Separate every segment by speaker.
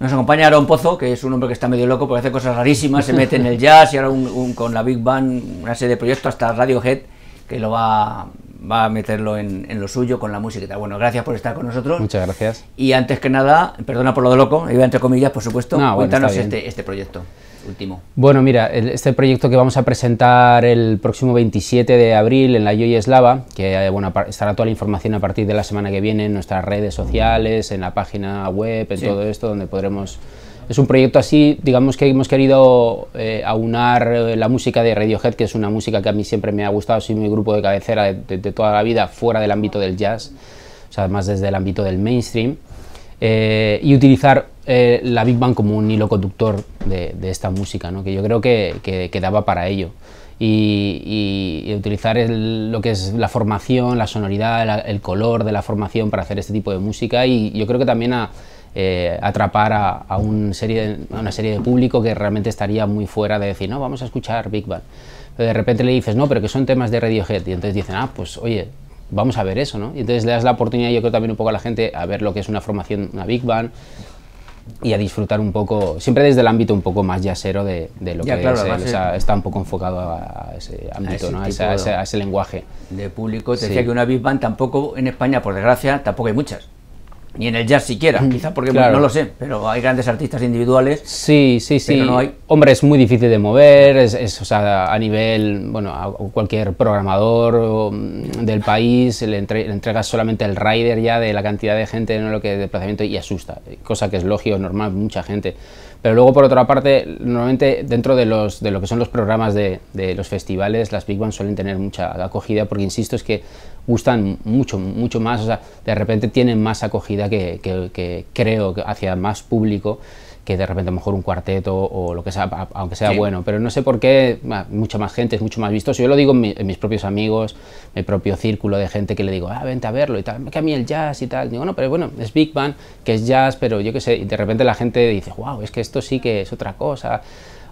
Speaker 1: Nos acompaña Aaron Pozo, que es un hombre que está medio loco porque hace cosas rarísimas, se mete en el jazz y ahora un, con la Big Band, una serie de proyectos hasta Radiohead, que lo va, va a meterlo en, lo suyo con la música y tal. Bueno, gracias por estar con nosotros. Muchas gracias. Y antes que nada, perdona por lo de loco, iba entre comillas, por supuesto, cuéntanos este, este proyecto. Último. Bueno, mira, este proyecto que vamos a presentar el próximo 27 de abril en la Yoyeslava, que eh, bueno, estará toda la información a partir de la semana que viene en nuestras redes sociales, en la página web, en todo esto, donde podremos es un proyecto así, digamos que hemos querido eh, aunar eh, la música de Radiohead, que es una música que a mí siempre me ha gustado, soy mi grupo de cabecera de, toda la vida, fuera del ámbito del jazz, o sea, más desde el ámbito del mainstream, eh, y utilizar la Big Bang como un hilo conductor de, esta música, que yo creo que, quedaba para ello. Y, utilizar lo que es la formación, la sonoridad, el color de la formación para hacer este tipo de música y yo creo que también eh, atrapar a, una serie de público que realmente estaría muy fuera de decir, no, vamos a escuchar Big Bang. Pero de repente le dices, no, pero que son temas de Radiohead. Y entonces dicen, ah, pues oye, vamos a ver eso, ¿no? Y entonces le das la oportunidad, yo creo también un poco a la gente, a ver lo que es una formación, una Big Bang, y a disfrutar un poco, siempre desde el ámbito un poco más yacero de, de lo que está un poco enfocado a ese ámbito, a ese, ¿no? ese lenguaje. De público, te decía que una Big Bang tampoco en España, por desgracia, tampoco hay muchas ni en el jazz siquiera, mm, quizá porque no lo sé, pero hay grandes artistas individuales. Sí, sí, sí. Pero no hay... Hombre, es muy difícil de mover, es, o sea, a nivel, bueno, cualquier programador mm, del país le, entrega entregas solamente el rider ya de la cantidad de gente, no lo que de desplazamiento y asusta, cosa que es logio, normal, mucha gente. Pero luego, por otra parte, normalmente dentro de, los, de lo que son los programas de, de los festivales, las Big Bang suelen tener mucha acogida, porque insisto, es que gustan mucho, mucho más, o sea, de repente tienen más acogida que, que, que creo hacia más público que de repente a lo mejor un cuarteto o lo que sea, aunque sea bueno, pero no sé por qué mucha más gente es mucho más visto. yo lo digo en, mis propios amigos, mi propio círculo de gente que le digo, ah, vente a verlo y tal, que a mí el jazz y tal. Digo, no, pero bueno, es Big Band, que es jazz, pero yo qué sé, y de repente la gente dice, wow, es que esto sí que es otra cosa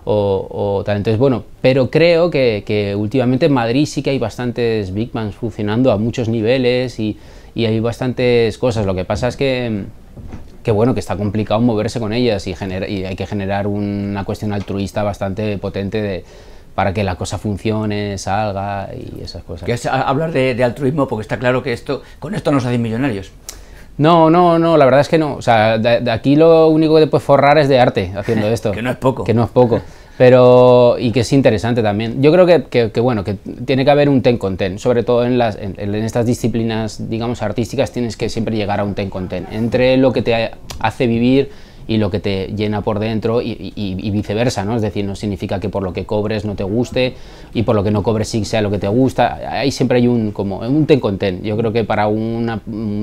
Speaker 1: o, o tal. Entonces, bueno, pero creo que, últimamente en Madrid sí que hay bastantes Big Bangs funcionando a muchos niveles y, hay bastantes cosas. Lo que pasa es que, que bueno, que está complicado moverse con ellas y, y hay que generar una cuestión altruista bastante potente para que la cosa funcione, salga y esas cosas. hablar de, altruismo, porque está claro que esto, con esto nos hacen millonarios. No, no, no, la verdad es que no. O sea, de, aquí lo único que puedes forrar es de arte haciendo esto. que no es poco. Que no es poco. Pero, y que es interesante también. Yo creo que, bueno, que tiene que haber un ten con ten. Sobre todo en, las, en, en, estas disciplinas, digamos, artísticas, tienes que siempre llegar a un ten con ten. Entre lo que te hace vivir y lo que te llena por dentro y, viceversa, ¿no? Es decir, no significa que por lo que cobres no te guste y por lo que no cobres sí sea lo que te gusta. Ahí siempre hay un como un ten con ten. Yo creo que para un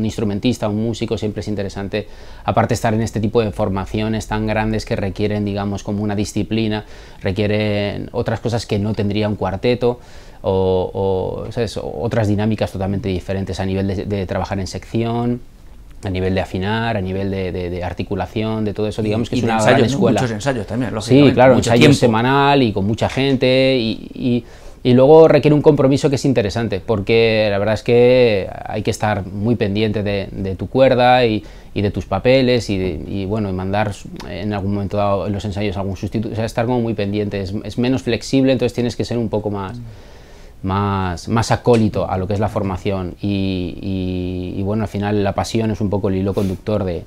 Speaker 1: instrumentista, un músico siempre es interesante, aparte estar en este tipo de formaciones tan grandes que requieren, digamos, como una disciplina, requieren otras cosas que no tendría un cuarteto. O, otras dinámicas totalmente diferentes a nivel de, de trabajar en sección, a nivel de afinar, a nivel de, articulación, de todo eso, digamos que es una gran escuela. Muchos ensayos también, Sí, claro, ensayo semanal y con mucha gente y, y, luego requiere un compromiso que es interesante, porque la verdad es que hay que estar muy pendiente de, tu cuerda y, de tus papeles y, bueno, y mandar en algún momento dado en los ensayos algún sustituto, o sea, estar como muy pendiente, es, menos flexible, entonces tienes que ser un poco más... Mm más, más acólito a lo que es la formación y, bueno, al final la pasión es un poco el hilo conductor de,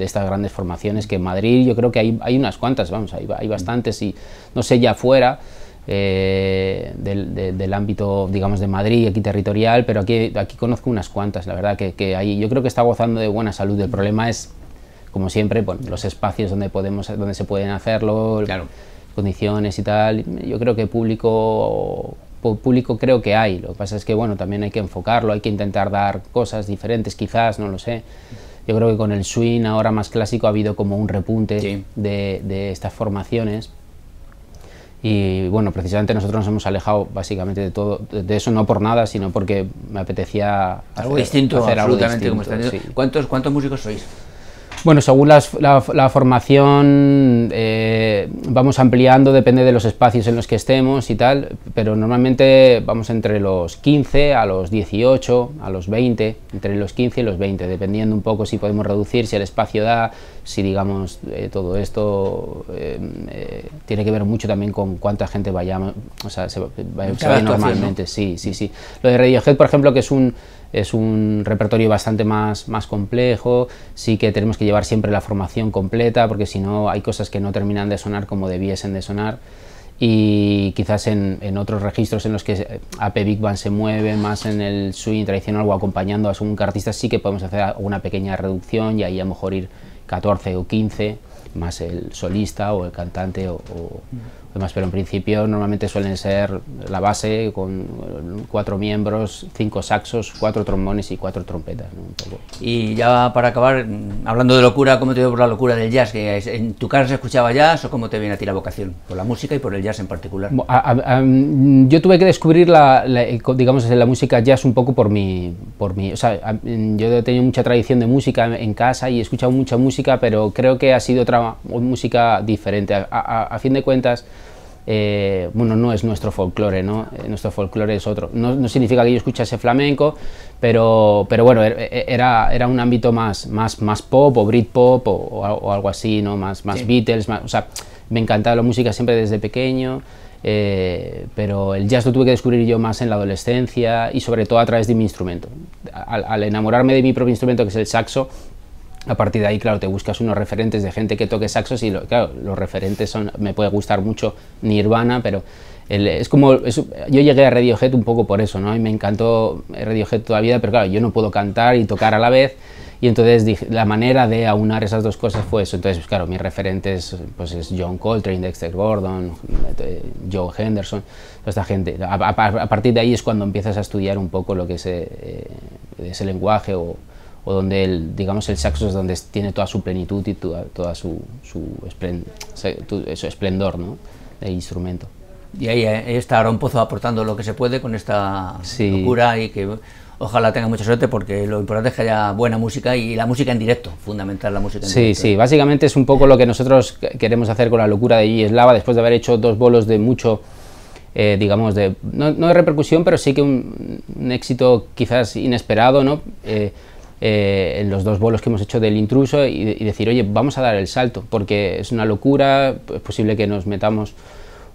Speaker 1: estas grandes formaciones que en Madrid yo creo que hay, hay unas cuantas, vamos, hay, hay, bastantes y no sé, ya fuera eh, del, del, ámbito, digamos, de Madrid, aquí territorial, pero aquí, aquí conozco unas cuantas, la verdad que, que yo creo que está gozando de buena salud, el problema es, como siempre, bueno, los espacios donde, podemos, donde se pueden hacerlo. Claro. condiciones y tal, yo creo que público público creo que hay, lo que pasa es que bueno, también hay que enfocarlo, hay que intentar dar cosas diferentes quizás, no lo sé. Yo creo que con el swing ahora más clásico ha habido como un repunte de, de estas formaciones, y bueno, precisamente nosotros nos hemos alejado básicamente de todo, de eso no por nada, sino porque me apetecía algo hacer, distinto, absolutamente algo distinto, ¿Cuántos, ¿Cuántos músicos sois? Bueno, según la, formación, vamos ampliando, depende de los espacios en los que estemos y tal, pero normalmente vamos entre los 15 a los 18, a los 20, entre los 15 y los 20, dependiendo un poco si podemos reducir, si el espacio da, si digamos eh, todo esto em, eh, tiene que ver mucho también con cuánta gente vayamos o sea, se, va normalmente, sí, sí, sí. Lo de Radiohead, por ejemplo, que es un es un repertorio bastante más, más complejo, sí que tenemos que llevar siempre la formación completa porque si no hay cosas que no terminan de sonar como debiesen de sonar y quizás en, en, otros registros en los que AP Big Band se mueve más en el swing tradicional o acompañando a un artista sí que podemos hacer una pequeña reducción y ahí a lo mejor ir 14 o 15 más el solista o el cantante o, pero en principio normalmente suelen ser la base con cuatro miembros, cinco saxos, cuatro trombones y cuatro trompetas. Y ya para acabar, hablando de locura, ¿cómo te dio por la locura del jazz? ¿Que ¿En tu casa se escuchaba jazz o cómo te viene a ti la vocación? ¿Por la música y por el jazz en particular? Mm, yo tuve que descubrir la, eh, digamos, la música jazz un poco por mi... Por mi o sea, mm, yo he tenido mucha tradición de música en casa y he escuchado mucha música, pero creo que ha sido otra música diferente. a fin de cuentas, eh, bueno, no es nuestro folclore, ¿no? Eh, nuestro folclore es otro. No, no, significa que yo escuchase flamenco, pero, pero bueno, er, er, era, era un ámbito más, más, más pop o Britpop o, o, algo así, ¿no? Más, más Beatles, o sea, me encantaba la música siempre desde pequeño, eh, pero el jazz lo tuve que descubrir yo más en la adolescencia y sobre todo a través de mi instrumento. al enamorarme de mi propio instrumento, que es el saxo, a partir de ahí, claro, te buscas unos referentes de gente que toque saxos y, claro, los referentes son, me puede gustar mucho Nirvana, pero es como, yo llegué a Radiohead un poco por eso, ¿no? Y me encantó Radiohead todavía, pero claro, yo no puedo cantar y tocar a la vez. Y entonces la manera de aunar esas dos cosas fue eso. Entonces, pues, claro, mis referentes pues es John Coltrane, Dexter Gordon, eh, Joe Henderson, toda esta gente. A, partir de ahí es cuando empiezas a estudiar un poco lo que es eh, ese lenguaje o o donde el, digamos el saxo es donde tiene toda su plenitud y toda, su, su, esplendor, de ¿no? instrumento. Y ahí, eh, está Aaron Pozo aportando lo que se puede con esta locura y que ojalá tenga mucha suerte porque lo importante es que haya buena música y la música en directo, fundamental la música en sí, directo. Sí, sí, ¿eh? básicamente es un poco lo que nosotros queremos hacer con la locura de Gislava después de haber hecho dos bolos de mucho, eh, digamos, de, no, de repercusión, pero sí que un, éxito quizás inesperado, ¿no? Eh, en los dos bolos que hemos hecho del intruso y, decir, oye, vamos a dar el salto, porque es una locura, es posible que nos metamos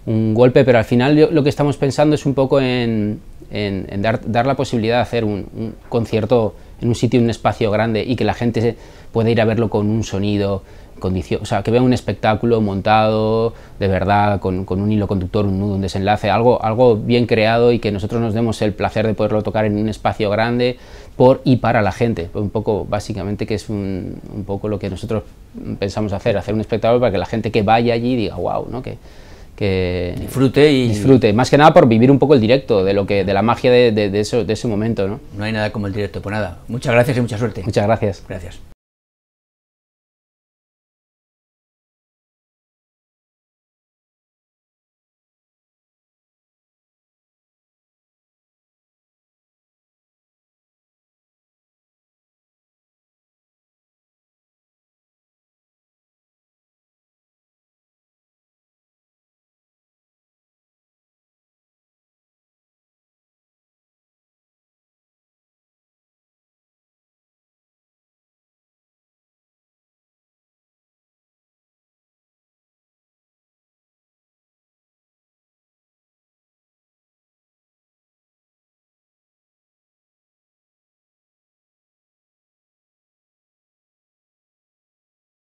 Speaker 1: un golpe, pero al final lo que estamos pensando es un poco en, en, dar, dar, la posibilidad de hacer un, un concierto en un sitio, un espacio grande y que la gente pueda ir a verlo con un sonido, o sea, que vea un espectáculo montado de verdad, con, un hilo conductor, un nudo, un desenlace, algo, algo bien creado y que nosotros nos demos el placer de poderlo tocar en un espacio grande por y para la gente. Un poco, básicamente, que es un, un poco lo que nosotros pensamos hacer, hacer un espectáculo para que la gente que vaya allí diga, wow, ¿no? Que, disfrute y disfrute más que nada por vivir un poco el directo de lo que de la magia de, de, eso, de ese momento no no hay nada como el directo pues nada muchas gracias y mucha suerte muchas gracias gracias